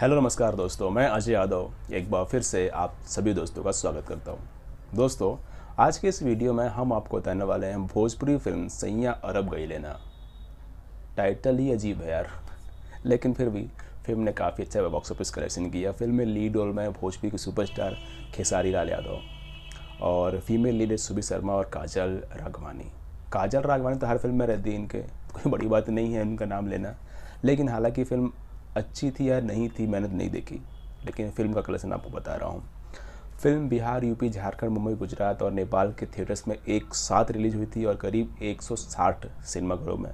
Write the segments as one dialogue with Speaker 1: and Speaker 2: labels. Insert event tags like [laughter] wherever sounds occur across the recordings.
Speaker 1: hello नमस्कार दोस्तों मैं अजय यादव एक बार फिर से आप सभी दोस्तों का स्वागत करता हूँ दोस्तों आज के इस वीडियो में हम आपको बताने वाले हैं भोजपुरी फिल्म सैया अरब गई लेना टाइटल ही अजीब है यार लेकिन फिर भी फिल्म ने काफ़ी अच्छा बॉक्स ऑफिस कलेक्शन किया फिल्म में लीड रोल में भोजपुरी की सुपरस्टार खेसारी लाल यादव और फीमेल लीड सुबी शर्मा और काजल राघवानी काजल राघवानी तो हर फिल्म में रहती है इनके कोई बड़ी बात नहीं है उनका नाम लेना लेकिन हालांकि फिल्म अच्छी थी या नहीं थी मैंने तो नहीं देखी लेकिन फिल्म का कलेक्शन आपको बता रहा हूँ फिल्म बिहार यूपी झारखंड मुंबई गुजरात और नेपाल के थिएटर्स में एक साथ रिलीज हुई थी और करीब 160 सिनेमाघरों में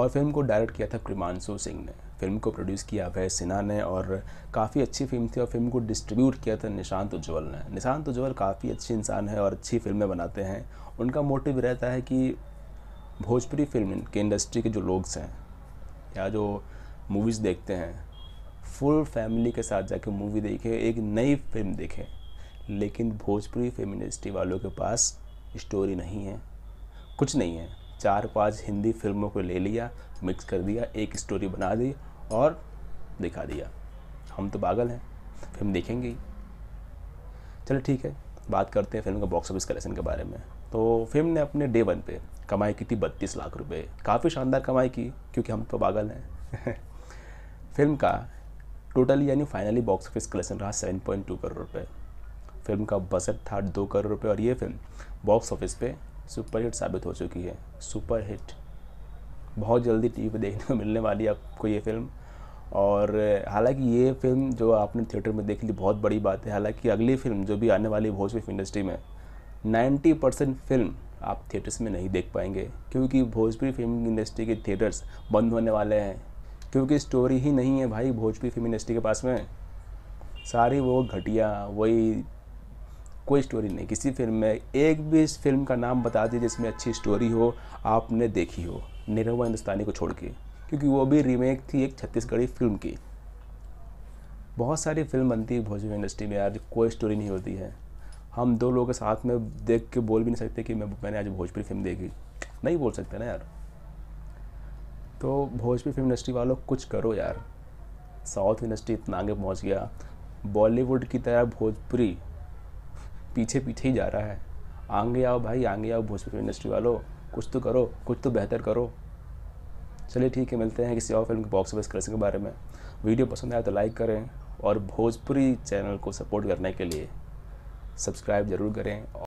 Speaker 1: और फिल्म को डायरेक्ट किया था प्रिमांशु सिंह ने फिल्म को प्रोड्यूस किया अभय सिन्हा ने और काफ़ी अच्छी फिल्म थी और फिल्म को डिस्ट्रीब्यूट किया था निशांत उज्ज्वल ने निशांत उज्ज्वल काफ़ी अच्छे इंसान है और अच्छी फिल्में बनाते हैं उनका मोटिव रहता है कि भोजपुरी फिल्म के इंडस्ट्री के जो लोग हैं या जो मूवीज़ देखते हैं फुल फैमिली के साथ जाके मूवी देखें एक नई फिल्म देखें लेकिन भोजपुरी फिल्म इंडस्ट्री वालों के पास स्टोरी नहीं है कुछ नहीं है चार पांच हिंदी फिल्मों को ले लिया मिक्स कर दिया एक स्टोरी बना दी और दिखा दिया हम तो पागल हैं फिल्म देखेंगे ही चलो ठीक है बात करते हैं फिल्म का बॉक्स ऑफिस कलेक्शन के बारे में तो फिल्म ने अपने डे वन पे कमाई की थी बत्तीस लाख रुपए काफ़ी शानदार कमाई की क्योंकि हम तो पागल हैं [laughs] फिल्म का टोटल यानी फाइनली बॉक्स ऑफिस कलेक्शन रहा सेवन पॉइंट टू करोड़ रुपये फिल्म का बजट था दो करोड़ रुपये और ये फिल्म बॉक्स ऑफिस पे सुपरहिट साबित हो चुकी है सुपरहिट बहुत जल्दी टीवी पे देखने को मिलने वाली है आपको ये फिल्म और हालांकि ये फिल्म जो आपने थिएटर में देख ली बहुत बड़ी बात है हालांकि अगली फिल्म जो भी आने वाली है भोजपुरी इंडस्ट्री में 90 परसेंट फिल्म आप थिएटर्स में नहीं देख पाएंगे क्योंकि भोजपुरी फिल्म इंडस्ट्री के थिएटर्स बंद होने वाले हैं क्योंकि स्टोरी ही नहीं है भाई भोजपुरी फिल्म इंडस्ट्री के पास में सारी वो घटिया वही कोई स्टोरी नहीं किसी फिल्म में एक भी इस फिल्म का नाम बता दी जिसमें अच्छी स्टोरी हो आपने देखी हो निरवा हिंदुस्तानी को छोड़ के क्योंकि वो भी रीमेक थी एक छत्तीसगढ़ी फिल्म की बहुत सारी फिल्म बनती है भोजपुरी इंडस्ट्री में यार कोई स्टोरी नहीं होती है हम दो लोगों के साथ में देख के बोल भी नहीं सकते कि मैं मैंने आज भोजपुरी फिल्म देखी नहीं बोल सकते ना यार तो भोजपुरी फिल्म इंडस्ट्री वालों कुछ करो यार साउथ इंडस्ट्री इतना आगे पहुँच गया बॉलीवुड की तरह भोजपुरी पीछे पीछे ही जा रहा है आगे आओ भाई आगे आओ भोजपुरी इंडस्ट्री वालों कुछ तो करो कुछ तो बेहतर करो चलिए ठीक है मिलते हैं किसी और फिल्म के बॉक्स ऑफिस कलेक्शन के बारे में वीडियो पसंद आया तो लाइक करें और भोजपुरी चैनल को सपोर्ट करने के लिए सब्सक्राइब ज़रूर करें